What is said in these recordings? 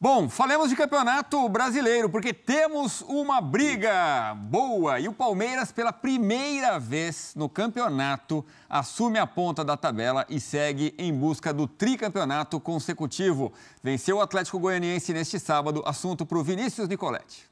Bom, falemos de campeonato brasileiro, porque temos uma briga boa e o Palmeiras, pela primeira vez no campeonato, assume a ponta da tabela e segue em busca do tricampeonato consecutivo. Venceu o Atlético Goianiense neste sábado, assunto para o Vinícius Nicoletti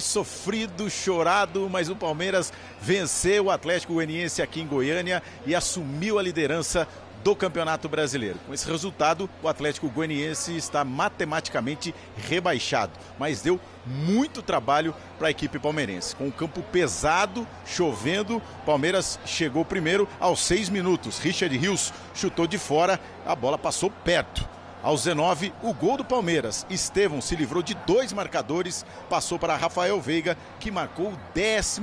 sofrido, chorado, mas o Palmeiras venceu o Atlético Goianiense aqui em Goiânia e assumiu a liderança do Campeonato Brasileiro. Com esse resultado, o Atlético Goianiense está matematicamente rebaixado, mas deu muito trabalho para a equipe palmeirense. Com o campo pesado, chovendo, Palmeiras chegou primeiro aos seis minutos. Richard Rios chutou de fora, a bola passou perto. Aos 19, o gol do Palmeiras. Estevão se livrou de dois marcadores, passou para Rafael Veiga, que marcou o 11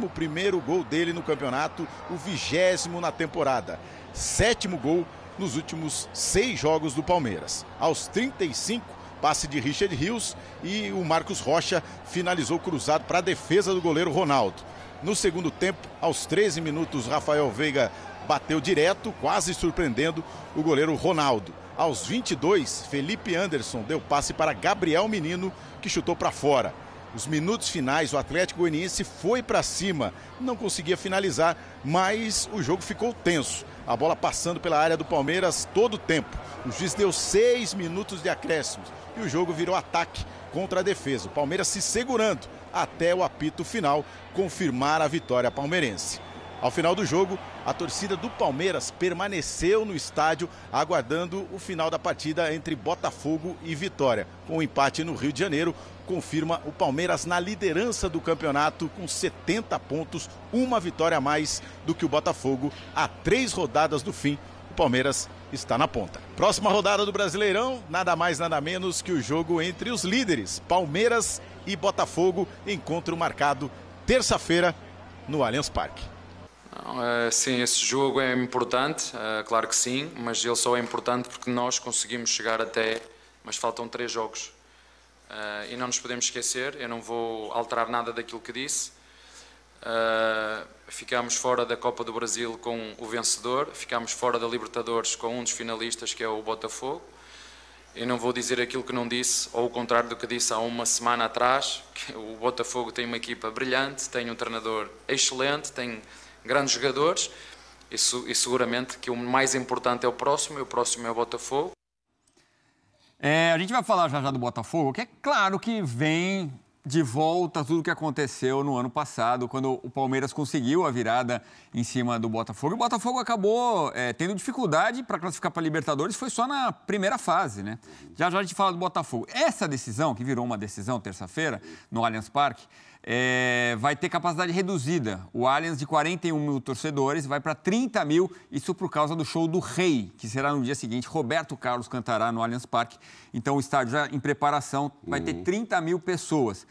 gol dele no campeonato, o vigésimo na temporada. Sétimo gol nos últimos seis jogos do Palmeiras. Aos 35, passe de Richard Rios e o Marcos Rocha finalizou cruzado para a defesa do goleiro Ronaldo. No segundo tempo, aos 13 minutos, Rafael Veiga bateu direto, quase surpreendendo o goleiro Ronaldo. Aos 22, Felipe Anderson deu passe para Gabriel Menino, que chutou para fora. Os minutos finais, o Atlético Goianiense foi para cima, não conseguia finalizar, mas o jogo ficou tenso. A bola passando pela área do Palmeiras todo o tempo. O juiz deu seis minutos de acréscimos e o jogo virou ataque contra a defesa. O Palmeiras se segurando até o apito final confirmar a vitória palmeirense. Ao final do jogo, a torcida do Palmeiras permaneceu no estádio aguardando o final da partida entre Botafogo e Vitória. Com o um empate no Rio de Janeiro, confirma o Palmeiras na liderança do campeonato com 70 pontos, uma vitória a mais do que o Botafogo. A três rodadas do fim, o Palmeiras está na ponta. Próxima rodada do Brasileirão, nada mais nada menos que o jogo entre os líderes, Palmeiras e Botafogo, encontro marcado terça-feira no Allianz Parque. Eh, sim, esse jogo é importante, eh, claro que sim, mas ele só é importante porque nós conseguimos chegar até, mas faltam três jogos. Eh, e não nos podemos esquecer, eu não vou alterar nada daquilo que disse. ficámos fora da Copa do Brasil com o vencedor, ficámos fora da Libertadores com um dos finalistas que é o Botafogo. E não vou dizer aquilo que não disse, ou o contrário do que disse há uma semana atrás, o Botafogo tem uma equipa brilhante, tem um treinador excelente, tem grandes jogadores e, e seguramente que o mais importante é o próximo e o próximo é o Botafogo. É, a gente vai falar já já do Botafogo, que é claro que vem de volta tudo o que aconteceu no ano passado, quando o Palmeiras conseguiu a virada em cima do Botafogo. E o Botafogo acabou é, tendo dificuldade para classificar para Libertadores, foi só na primeira fase, né? Já já a gente fala do Botafogo. Essa decisão, que virou uma decisão terça-feira no Allianz Parque, é, vai ter capacidade reduzida. O Allianz de 41 mil torcedores vai para 30 mil, isso por causa do show do Rei, que será no dia seguinte. Roberto Carlos cantará no Allianz Parque. Então o estádio já em preparação vai ter 30 uhum. mil pessoas.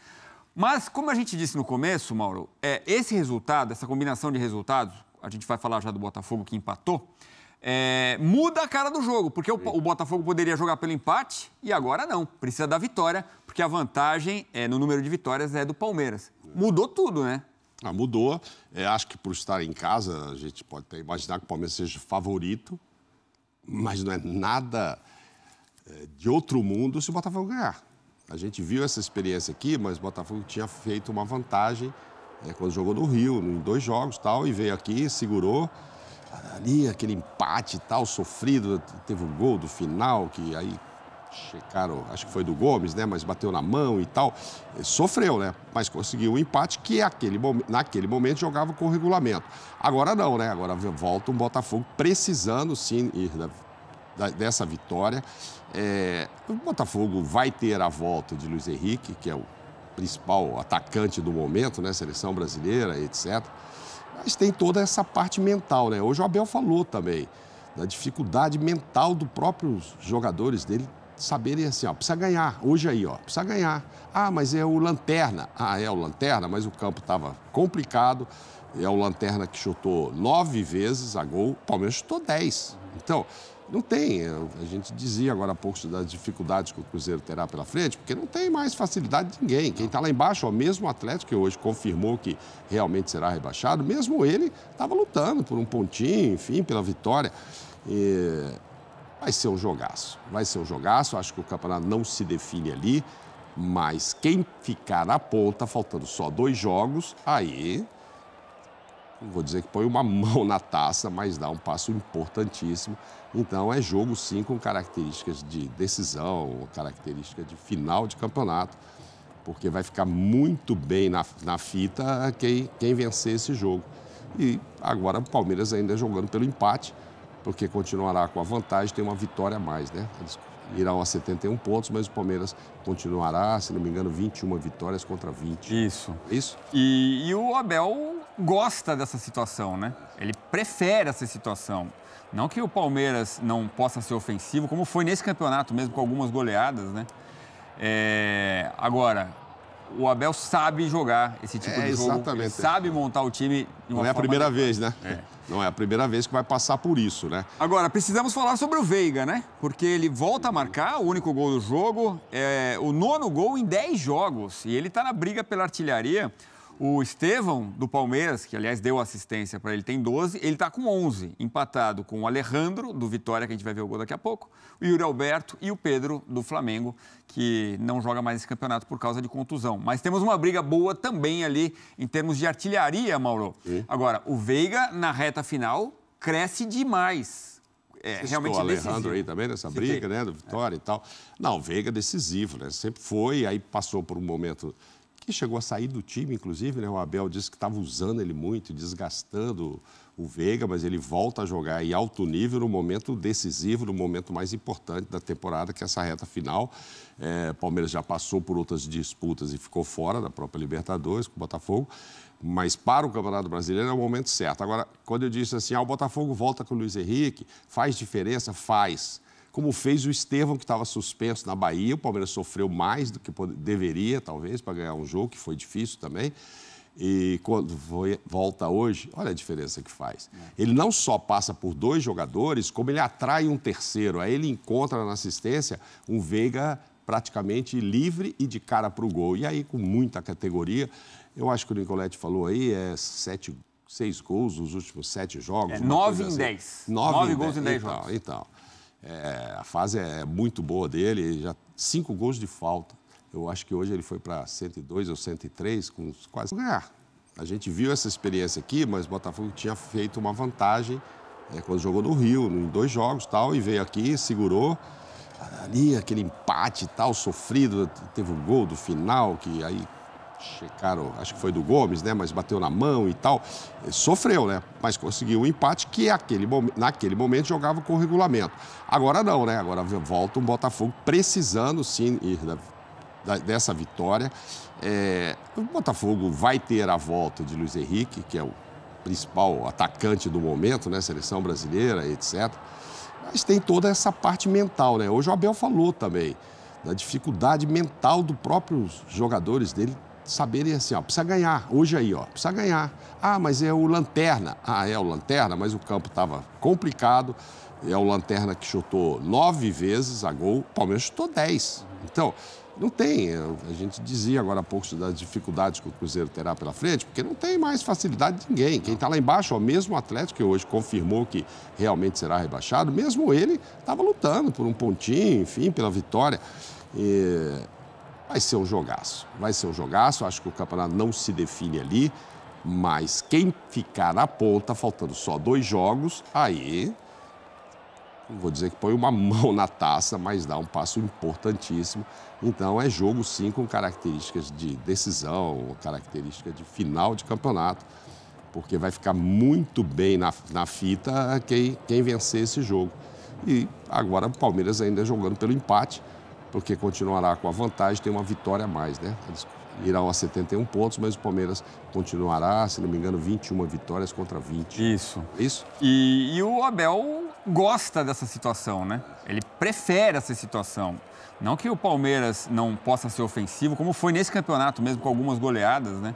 Mas, como a gente disse no começo, Mauro, é, esse resultado, essa combinação de resultados, a gente vai falar já do Botafogo que empatou, é, muda a cara do jogo, porque o, o, Botafogo poderia jogar pelo empate e agora não. Precisa da vitória, porque a vantagem é, no número de vitórias é do Palmeiras. Mudou tudo, né? Ah, mudou. É, acho que por estar em casa, a gente pode até imaginar que o Palmeiras seja favorito, mas não é nada é, de outro mundo se o Botafogo ganhar. A gente viu essa experiência aqui, mas o Botafogo tinha feito uma vantagem é, quando jogou no Rio, em dois jogos tal, e veio aqui, segurou. Ali, aquele empate e tal, sofrido. Teve o um gol do final, que aí checaram, acho que foi do Gomes, né? Mas bateu na mão e tal. Eh, sofreu, né? Mas conseguiu o um empate que aquele, naquele momento jogava com regulamento. Agora não, né? Agora volta um Botafogo precisando sim ir da, da, dessa vitória. É, o Botafogo vai ter a volta de Luiz Henrique, que é o principal atacante do momento, né? Seleção brasileira, etc. Mas tem toda essa parte mental, né? Hoje o Abel falou também da dificuldade mental dos próprios jogadores dele saberem assim, ó, precisa ganhar, hoje aí, ó, precisa ganhar. Ah, mas é o Lanterna. Ah, é o Lanterna, mas o campo estava complicado. É o Lanterna que chutou nove vezes a gol, o Palmeiras chutou dez. Então, não tem. É, a gente dizia agora há pouco das dificuldades que o Cruzeiro terá pela frente, porque não tem mais facilidade de ninguém. Quem está lá embaixo, o mesmo atleta que hoje confirmou que realmente será rebaixado, mesmo ele estava lutando por um pontinho, enfim, pela vitória. E... Vai ser um jogaço. Vai ser um jogaço. Acho que o campeonato não se define ali. Mas quem ficar na ponta, faltando só dois jogos, aí não vou dizer que põe uma mão na taça, mas dá um passo importantíssimo. Então é jogo sim com características de decisão, característica de final de campeonato, porque vai ficar muito bem na, na fita quem, quem vencer esse jogo. E agora o Palmeiras ainda jogando pelo empate, porque continuará com a vantagem, tem uma vitória a mais, né? irão a 71 pontos, mas o Palmeiras continuará, se não me engano, 21 vitórias contra 20. Isso. É isso? E, e o Abel gosta dessa situação, né? Ele prefere essa situação. Não que o Palmeiras não possa ser ofensivo, como foi nesse campeonato mesmo, com algumas goleadas, né? É... Agora, o Abel sabe jogar esse tipo é, de jogo. Exatamente. Ele sabe montar o time de uma Não é a primeira vez, né? É. Não é a primeira vez que vai passar por isso, né? Agora, precisamos falar sobre o Veiga, né? Porque ele volta a marcar o único gol do jogo, é o nono gol em 10 jogos. E ele está na briga pela artilharia. O Estevão, do Palmeiras, que aliás deu assistência para ele, tem 12, ele está com 11, empatado com o Alejandro, do Vitória, que a gente vai ver o gol daqui a pouco, o Yuri Alberto e o Pedro, do Flamengo, que não joga mais esse campeonato por causa de contusão. Mas temos uma briga boa também ali em termos de artilharia, Mauro. E? Agora, o Veiga, na reta final, cresce demais é, Você realmente o Alejandro decisivo. aí também nessa briga, né, do Vitória é. e tal. Não, o Veiga é decisivo, né? Sempre foi, aí passou por um momento que chegou a sair do time, inclusive, né? O Abel disse que estava usando ele muito, desgastando o Veiga, mas ele volta a jogar em alto nível no momento decisivo, no momento mais importante da temporada, que é essa reta final. É, Palmeiras já passou por outras disputas e ficou fora da própria Libertadores com o Botafogo, mas para o Campeonato Brasileiro é o momento certo. Agora, quando eu disse assim, ah, o Botafogo volta com o Luiz Henrique, faz diferença? Faz como fez o Estevão, que estava suspenso na Bahia. O Palmeiras sofreu mais do que deveria, talvez, para ganhar um jogo, que foi difícil também. E quando foi, volta hoje, olha a diferença que faz. É. Ele não só passa por dois jogadores, como ele atrai um terceiro. Aí ele encontra na assistência um Veiga praticamente livre e de cara para o gol. E aí, com muita categoria, eu acho que o Nicolete falou aí, é sete, seis gols nos últimos sete jogos. É nove em assim. dez. Nove, nove em gols dez. em dez então, jogos. Então, então. É, a fase é muito boa dele, já cinco gols de falta. Eu acho que hoje ele foi para 102 ou 103, com quase ganhar. É, a gente viu essa experiência aqui, mas o Botafogo tinha feito uma vantagem é, quando jogou no Rio, em dois jogos tal, e veio aqui, segurou. Ali, aquele empate tal, sofrido, teve o um gol do final, que aí checaram, acho que foi do Gomes, né? Mas bateu na mão e tal. Eh, sofreu, né? Mas conseguiu um empate que aquele, naquele momento jogava com o regulamento. Agora não, né? Agora volta um Botafogo precisando sim né, da, dessa vitória. É, o Botafogo vai ter a volta de Luiz Henrique, que é o principal atacante do momento, né? Seleção brasileira, etc. Mas tem toda essa parte mental, né? Hoje o Abel falou também da dificuldade mental dos próprios jogadores dele saberem é assim, ó, precisa ganhar, hoje aí, ó, precisa ganhar. Ah, mas é o Lanterna. Ah, é o Lanterna, mas o campo estava complicado. É o Lanterna que chutou nove vezes a gol, o Palmeiras chutou dez. Então, não tem. É, a gente dizia agora há pouco das dificuldades que o Cruzeiro terá pela frente, porque não tem mais facilidade de ninguém. Quem está lá embaixo, o mesmo Atlético que hoje confirmou que realmente será rebaixado, mesmo ele estava lutando por um pontinho, enfim, pela vitória. E Vai ser um jogaço. Vai ser um jogaço. Acho que o campeonato não se define ali. Mas quem ficar na ponta, faltando só dois jogos, aí. vou dizer que põe uma mão na taça, mas dá um passo importantíssimo. Então é jogo sim com características de decisão, característica de final de campeonato, porque vai ficar muito bem na, na fita quem, quem vencer esse jogo. E agora o Palmeiras ainda jogando pelo empate porque continuará com a vantagem, tem uma vitória a mais, né? Eles irão a 71 pontos, mas o Palmeiras continuará, se não me engano, 21 vitórias contra 20. Isso. É isso? E, e o Abel gosta dessa situação, né? Ele prefere essa situação. Não que o Palmeiras não possa ser ofensivo, como foi nesse campeonato mesmo, com algumas goleadas, né?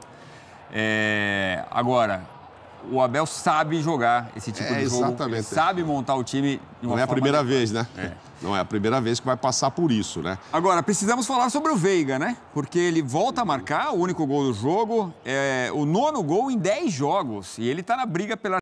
É... Agora, o Abel sabe jogar esse tipo é, de jogo. Exatamente. Ele sabe montar o time de uma Não é a primeira vez, né? É. Não é a primeira vez que vai passar por isso, né? Agora, precisamos falar sobre o Veiga, né? Porque ele volta a marcar o único gol do jogo, é o nono gol em 10 jogos. E ele está na briga pela